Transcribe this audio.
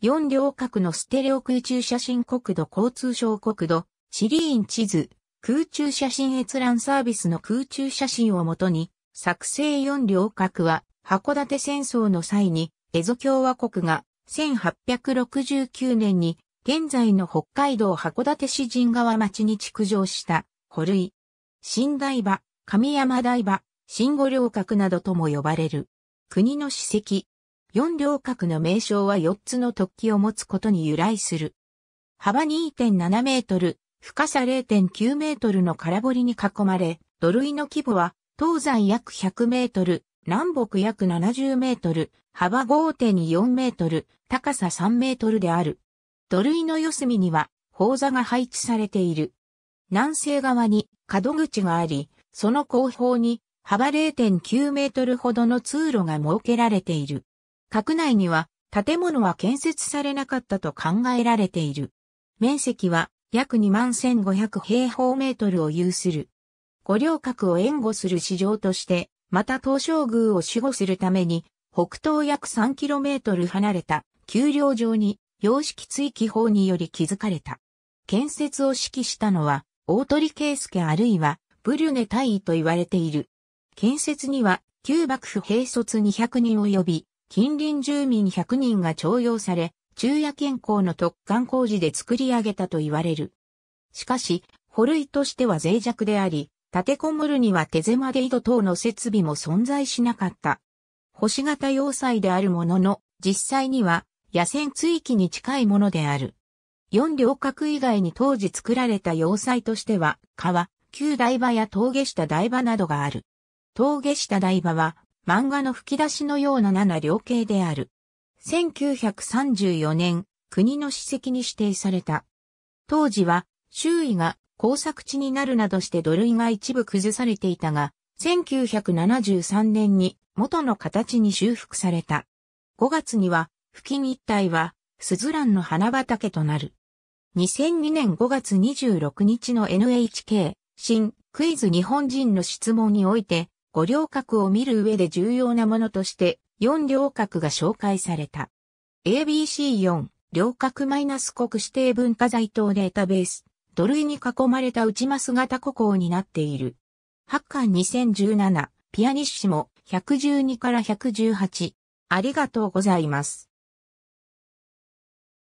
4両角のステレオ空中写真国土交通省国土、シリーン地図、空中写真閲覧サービスの空中写真をもとに、作成4両角は、函館戦争の際に、エゾ共和国が、1869年に、現在の北海道函館市神川町に築城した、古類、新台場、神山台場、新五両角などとも呼ばれる。国の史跡、4両角の名称は4つの突起を持つことに由来する。幅2.7メートル、深さ0.9メートルの空堀に囲まれ、土塁の規模は東西約100メートル、南北約70メートル、幅5.4メートル、高さ3メートルである。土塁の四隅には砲座が配置されている。南西側に角口があり、その後方に幅0.9メートルほどの通路が設けられている。閣内には建物は建設されなかったと考えられている。面積は約2万1500平方メートルを有する。五稜郭を援護する市場として、また東照宮を守護するために、北東約3トル離れた丘陵上に様式追記法により築かれた。建設を指揮したのは、大鳥圭介あるいは、ブリュネ大尉と言われている。建設には、旧幕府兵卒200人及び、近隣住民100人が徴用され、昼夜健康の特貫工事で作り上げたと言われる。しかし、捕類としては脆弱であり、立てこもるには手狭で井戸等の設備も存在しなかった。星型要塞であるものの、実際には野戦追域に近いものである。四両角以外に当時作られた要塞としては、川、旧台場や峠下台場などがある。峠下台場は漫画の吹き出しのような七両形である。1934年、国の史跡に指定された。当時は、周囲が工作地になるなどして土塁が一部崩されていたが、1973年に元の形に修復された。5月には、付近一帯は、スズランの花畑となる。2002年5月26日の NHK、新クイズ日本人の質問において、五稜郭を見る上で重要なものとして、四稜郭が紹介された。ABC4、稜郭マイナス国指定文化財等データベース、土塁に囲まれた内マス型古校になっている。発刊2017、ピアニッシモ、112から118。ありがとうございます。